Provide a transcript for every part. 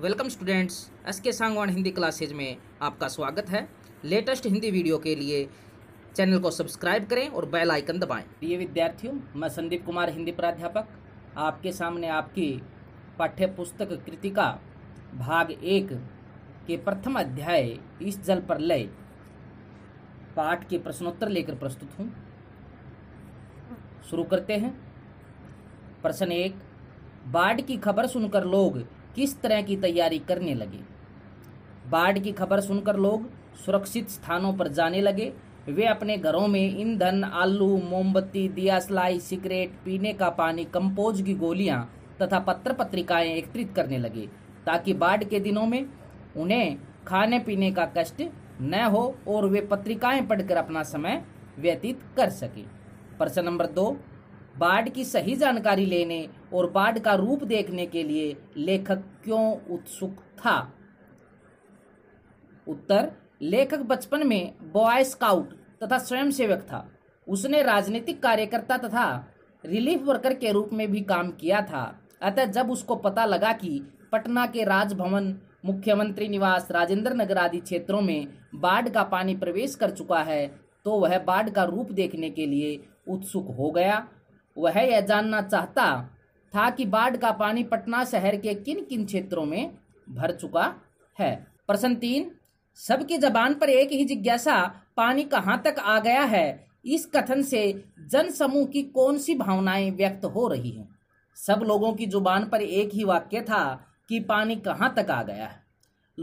Welcome students S के Sangwan Hindi classes में आपका स्वागत है लेटेस्ट हिंदी वीडियो के लिए चैनल को सब्सक्राइब करें और बेल आइकन दबाएं। प्रिय विद्यार्थियों मैं संदीप कुमार हिंदी प्राध्यापक आपके सामने आपकी पाठ्य पुस्तक कृतिका भाग एक के प्रथम अध्याय इस जल पर लय पाठ के प्रश्नोत्तर लेकर प्रस्तुत हूँ शुरू करते हैं प्रश्न एक बाढ़ की खबर सुनकर लोग किस तरह की तैयारी करने लगे बाढ़ की खबर सुनकर लोग सुरक्षित स्थानों पर जाने लगे वे अपने घरों में ईंधन आलू मोमबत्ती दिया सलाई सिगरेट पीने का पानी कंपोज की गोलियां तथा पत्र पत्रिकाएं एकत्रित करने लगे ताकि बाढ़ के दिनों में उन्हें खाने पीने का कष्ट न हो और वे पत्रिकाएं पढ़कर अपना समय व्यतीत कर सकें प्रश्न नंबर दो बाढ़ की सही जानकारी लेने और बाढ़ का रूप देखने के लिए लेखक क्यों उत्सुक था उत्तर लेखक बचपन में बॉय स्काउट तथा स्वयंसेवक था उसने राजनीतिक कार्यकर्ता तथा रिलीफ वर्कर के रूप में भी काम किया था अतः जब उसको पता लगा कि पटना के राजभवन मुख्यमंत्री निवास राजेंद्र नगर आदि क्षेत्रों में बाढ़ का पानी प्रवेश कर चुका है तो वह बाढ़ का रूप देखने के लिए उत्सुक हो गया वह यह जानना चाहता था कि बाढ़ का पानी पटना शहर के किन किन क्षेत्रों में भर चुका है प्रश्न तीन सबकी जबान पर एक ही जिज्ञासा पानी कहाँ तक आ गया है इस कथन से जन समूह की कौन सी भावनाएं व्यक्त हो रही हैं सब लोगों की जुबान पर एक ही वाक्य था कि पानी कहाँ तक आ गया है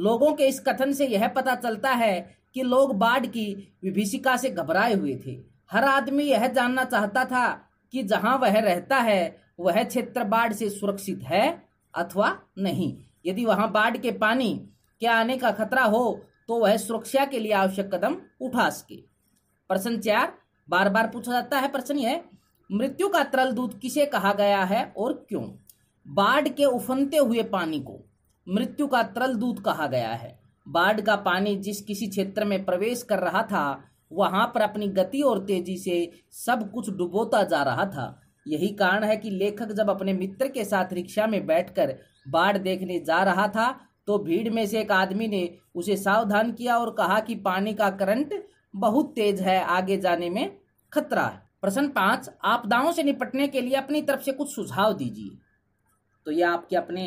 लोगों के इस कथन से यह पता चलता है कि लोग बाढ़ की विभीषिका से घबराए हुए थे हर आदमी यह जानना चाहता था कि जहां वह रहता है वह क्षेत्र बाढ़ से सुरक्षित है अथवा नहीं यदि वहां बाढ़ के पानी के आने का खतरा हो तो वह सुरक्षा के लिए आवश्यक कदम उठा सके प्रश्न चार बार बार पूछा जाता है प्रश्न यह मृत्यु का तरल दूध किसे कहा गया है और क्यों बाढ़ के उफनते हुए पानी को मृत्यु का तरल दूध कहा गया है बाढ़ का पानी जिस किसी क्षेत्र में प्रवेश कर रहा था वहां पर अपनी गति और तेजी से सब कुछ डुबोता जा रहा था यही कारण है कि लेखक जब अपने मित्र के साथ रिक्शा में बैठकर बाढ़ देखने जा रहा था तो भीड़ में से एक आदमी ने उसे सावधान किया और कहा कि पानी का करंट बहुत तेज है आगे जाने में खतरा है प्रश्न पांच आपदाओं से निपटने के लिए अपनी तरफ से कुछ सुझाव दीजिए तो ये आपके अपने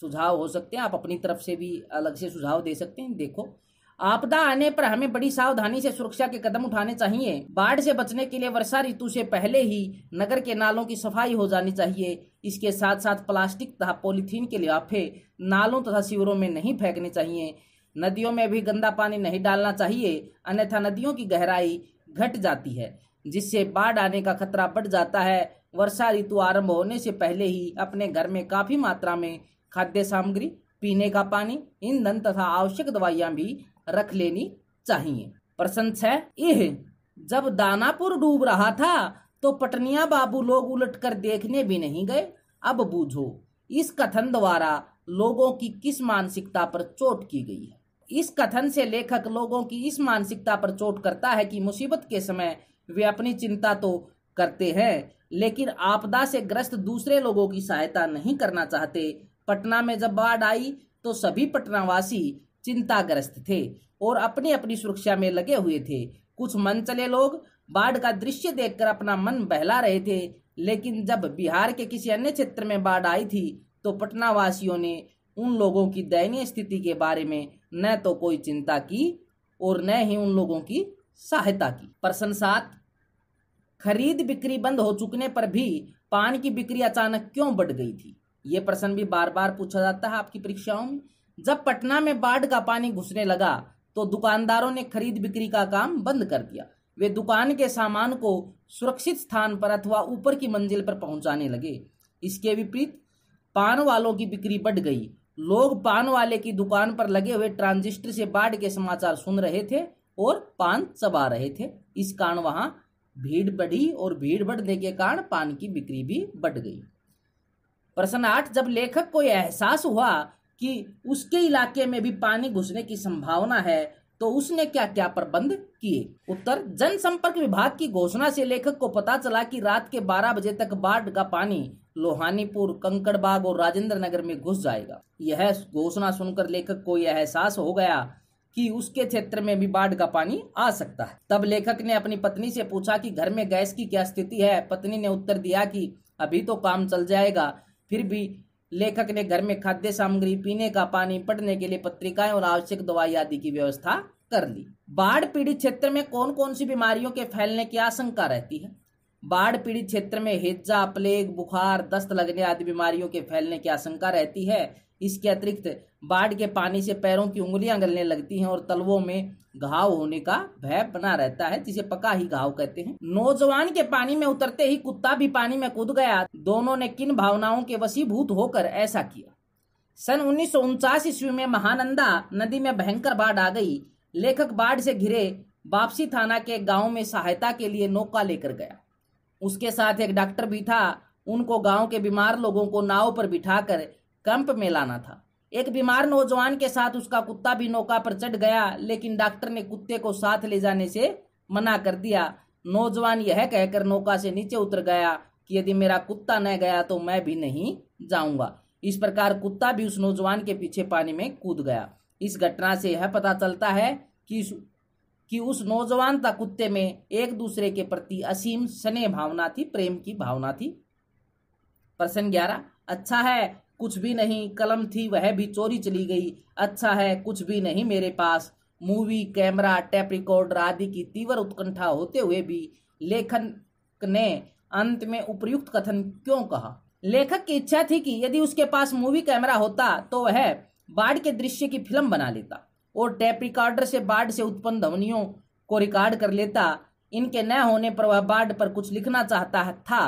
सुझाव हो सकते हैं आप अपनी तरफ से भी अलग से सुझाव दे सकते हैं देखो आपदा आने पर हमें बड़ी सावधानी से सुरक्षा के कदम उठाने चाहिए बाढ़ से बचने के लिए वर्षा ऋतु से पहले ही नगर के नालों की सफाई हो जानी चाहिए इसके साथ साथ प्लास्टिक तथा पॉलीथीन के लिफाफे नालों तथा शिविरों में नहीं फेंकने चाहिए नदियों में भी गंदा पानी नहीं डालना चाहिए अन्यथा नदियों की गहराई घट जाती है जिससे बाढ़ आने का खतरा बढ़ जाता है वर्षा ऋतु आरंभ होने से पहले ही अपने घर में काफी मात्रा में खाद्य सामग्री पीने का पानी ईंधन तथा आवश्यक दवाइयां भी रख लेनी चाहिए प्रश्न छह यह जब दानापुर डूब रहा था तो पटनिया बाबू लोग उलट कर देखने भी नहीं गए अब बूझो इस कथन द्वारा लोगों की किस मानसिकता पर चोट की गई है इस कथन से लेखक लोगों की इस मानसिकता पर चोट करता है कि मुसीबत के समय वे अपनी चिंता तो करते हैं लेकिन आपदा से ग्रस्त दूसरे लोगों की सहायता नहीं करना चाहते पटना में जब बाढ़ आई तो सभी पटनावासी चिंताग्रस्त थे और अपनी अपनी सुरक्षा में लगे हुए थे कुछ मन चले लोग बाढ़ का दृश्य देखकर अपना मन बहला रहे थे लेकिन जब बिहार के किसी अन्य क्षेत्र में बाढ़ आई थी तो पटना वासियों ने उन लोगों की दयनीय स्थिति के बारे में न तो कोई चिंता की और न ही उन लोगों की सहायता की प्रश्न सात खरीद बिक्री बंद हो चुकने पर भी पान की बिक्री अचानक क्यों बढ़ गई थी ये प्रश्न भी बार बार पूछा जाता है आपकी परीक्षाओं में जब पटना में बाढ़ का पानी घुसने लगा तो दुकानदारों ने खरीद बिक्री का काम बंद कर दिया वे दुकान के सामान को सुरक्षित स्थान पर अथवा ऊपर की मंजिल पर पहुंचाने लगे इसके विपरीत पान वालों की बिक्री बढ़ गई लोग पान वाले की दुकान पर लगे हुए ट्रांजिस्टर से बाढ़ के समाचार सुन रहे थे और पान चबा रहे थे इस कारण वहां भीड़ बढ़ी और भीड़ बढ़ने के कारण पान की बिक्री भी बढ़ गई प्रश्न आठ जब लेखक को यह एहसास हुआ कि उसके इलाके में भी पानी घुसने की संभावना है तो उसने क्या क्या प्रबंध किए उत्तर जनसंपर्क विभाग की घोषणा से लेखक को पता चला कि रात के 12 बजे तक बाढ़ का पानी लोहानीपुर कंकड़बाग और राजेंद्र नगर में घुस जाएगा यह घोषणा सुनकर लेखक को यह एहसास हो गया कि उसके क्षेत्र में भी बाढ़ का पानी आ सकता है तब लेखक ने अपनी पत्नी से पूछा कि घर में गैस की क्या स्थिति है पत्नी ने उत्तर दिया कि अभी तो काम चल जाएगा फिर भी लेखक ने घर में खाद्य सामग्री पीने का पानी पटने के लिए पत्रिकाएं और आवश्यक दवाई आदि की व्यवस्था कर ली बाढ़ पीड़ित क्षेत्र में कौन कौन सी बीमारियों के फैलने की आशंका रहती है बाढ़ पीड़ित क्षेत्र में हिज्जा प्लेग बुखार दस्त लगने आदि बीमारियों के फैलने की आशंका रहती है इसके अतिरिक्त बाढ़ के पानी से पैरों की उंगलियां गलने लगती हैं और तलवों में घाव होने का भय बना रहता है जिसे पका ही घाव कहते हैं नौजवान के पानी में उतरते ही कुत्ता भी पानी में कूद गया दोनों ने किन भावनाओं के वसीभूत होकर ऐसा किया सन उन्नीस ईस्वी में महानंदा नदी में भयंकर बाढ़ आ गई लेखक बाढ़ से घिरे वापसी थाना के गांव में सहायता के लिए नौका लेकर गया उसके साथ एक डॉक्टर भी था उनको गांव के बीमार लोगों को नाव पर बिठाकर कैंप में लाना था एक बीमार नौजवान के साथ उसका कुत्ता भी नौका पर चढ़ गया लेकिन डॉक्टर ने कुत्ते को साथ ले जाने से मना कर दिया नौजवान यह कहकर नौका से नीचे उतर गया कि यदि मेरा कुत्ता न गया तो मैं भी नहीं जाऊंगा इस प्रकार कुत्ता भी उस नौजवान के पीछे पानी में कूद गया इस घटना से यह पता चलता है कि कि उस नौजवान तक कुत्ते में एक दूसरे के प्रति असीम स्नेह भावना थी प्रेम की भावना थी प्रश्न ग्यारह अच्छा है कुछ भी नहीं कलम थी वह भी चोरी चली गई अच्छा है कुछ भी नहीं मेरे पास मूवी कैमरा टैप रिकॉर्डर आदि की तीव्र उत्कंठा होते हुए भी लेखन ने अंत में उपयुक्त कथन क्यों कहा लेखक की इच्छा थी कि यदि उसके पास मूवी कैमरा होता तो वह बाढ़ के दृश्य की फिल्म बना लेता और टैप रिकॉर्डर से बाढ़ से उत्पन्न ध्वनियों को रिकॉर्ड कर लेता इनके न होने पर वह बाढ़ पर कुछ लिखना चाहता था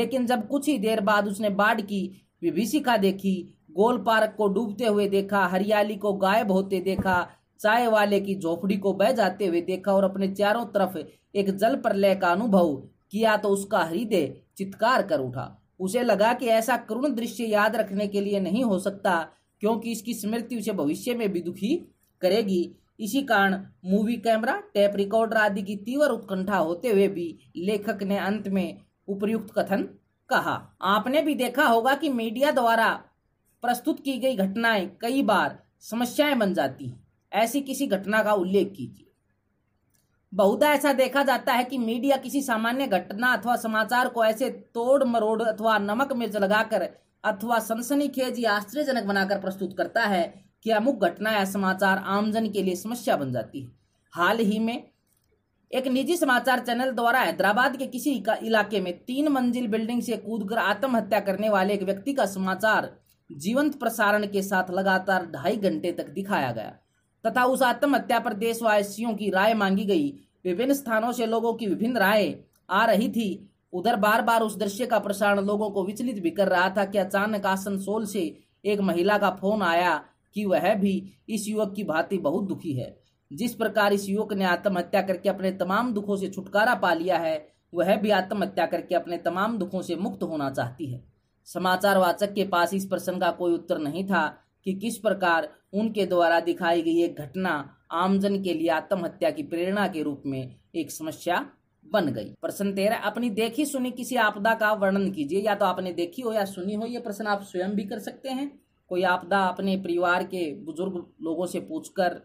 लेकिन जब कुछ ही देर बाद उसने बाढ़ की विभीषिका देखी गोल पार्क को डूबते हुए देखा हरियाली को गायब होते देखा चाय वाले की झोपड़ी को बह जाते हुए देखा और अपने चारों तरफ एक जल प्रलय का अनुभव किया तो उसका हृदय चित्कार कर उठा उसे लगा कि ऐसा करुण दृश्य याद रखने के लिए नहीं हो सकता क्योंकि इसकी स्मृति उसे भविष्य में भी दुखी करेगी इसी कारण मूवी कैमरा टेप रिकॉर्डर आदि की तीव्र उत्कंठा होते हुए भी लेखक ने अंत में उपयुक्त कथन कहा आपने भी देखा होगा कि मीडिया द्वारा प्रस्तुत की गई घटनाएं कई बार समस्याएं बन जाती हैं ऐसी किसी घटना का उल्लेख कीजिए बहुधा ऐसा देखा जाता है कि मीडिया किसी सामान्य घटना अथवा समाचार को ऐसे तोड़ मरोड़ अथवा नमक मिर्च लगाकर अथवा सनसनीखेज या आश्चर्यजनक बनाकर प्रस्तुत करता है कि अमुक घटना या समाचार आमजन के लिए समस्या बन जाती है हाल ही में एक निजी समाचार चैनल द्वारा हैदराबाद के किसी इलाके में तीन मंजिल बिल्डिंग से कूदकर आत्महत्या करने वाले एक व्यक्ति का समाचार जीवंत प्रसारण के साथ लगातार ढाई घंटे तक दिखाया गया तथा उस आत्महत्या पर देशवासियों की राय मांगी गई विभिन्न स्थानों से लोगों की विभिन्न राय आ रही थी उधर बार बार उस दृश्य का प्रसारण लोगों को विचलित भी कर रहा था कि अचानक आसनसोल से एक महिला का फोन आया कि वह भी इस युवक की भांति बहुत दुखी है जिस प्रकार इस युवक ने आत्महत्या करके अपने तमाम दुखों से छुटकारा पा लिया है वह भी आत्महत्या करके अपने तमाम दुखों से मुक्त होना चाहती है समाचार वाचक के पास इस प्रश्न का कोई उत्तर नहीं था कि किस प्रकार उनके द्वारा दिखाई गई एक घटना आमजन के लिए आत्महत्या की प्रेरणा के रूप में एक समस्या बन गई प्रश्न तेरह अपनी देखी सुनी किसी आपदा का वर्णन कीजिए या तो आपने देखी हो या सुनी हो ये प्रश्न आप स्वयं भी कर सकते हैं कोई आपदा अपने परिवार के बुजुर्ग लोगों से पूछकर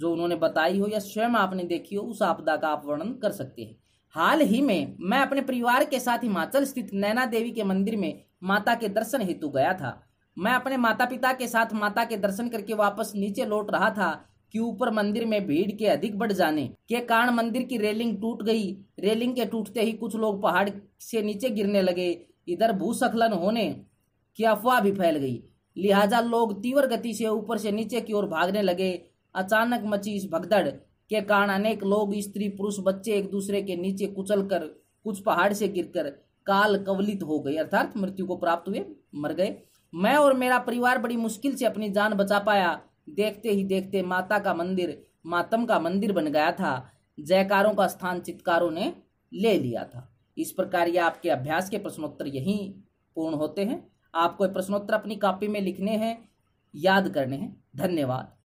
जो उन्होंने बताई हो या स्वयं आपने देखी हो उस आपदा का आप वर्णन कर सकते हैं हाल ही में मैं अपने परिवार के साथ हिमाचल स्थित नैना देवी के मंदिर में माता के दर्शन हेतु गया था मैं अपने माता पिता के साथ माता के दर्शन करके वापस नीचे लौट रहा था कि ऊपर मंदिर में भीड़ के अधिक बढ़ जाने के कारण मंदिर की रेलिंग टूट गई रेलिंग के टूटते ही कुछ लोग पहाड़ से नीचे गिरने लगे इधर भूस्खलन होने की अफवाह भी फैल गई लिहाजा लोग तीव्र गति से ऊपर से नीचे की ओर भागने लगे अचानक मची इस भगदड़ के कारण अनेक लोग स्त्री पुरुष बच्चे एक दूसरे के नीचे कुचल कर कुछ पहाड़ से गिरकर काल कवलित हो गए अर्थात मृत्यु को प्राप्त हुए मर गए मैं और मेरा परिवार बड़ी मुश्किल से अपनी जान बचा पाया देखते ही देखते माता का मंदिर मातम का मंदिर बन गया था जयकारों का स्थान चित्कारों ने ले लिया था इस प्रकार ये आपके अभ्यास के प्रश्नोत्तर यही पूर्ण होते हैं आपको प्रश्नोत्तर अपनी कॉपी में लिखने हैं याद करने हैं धन्यवाद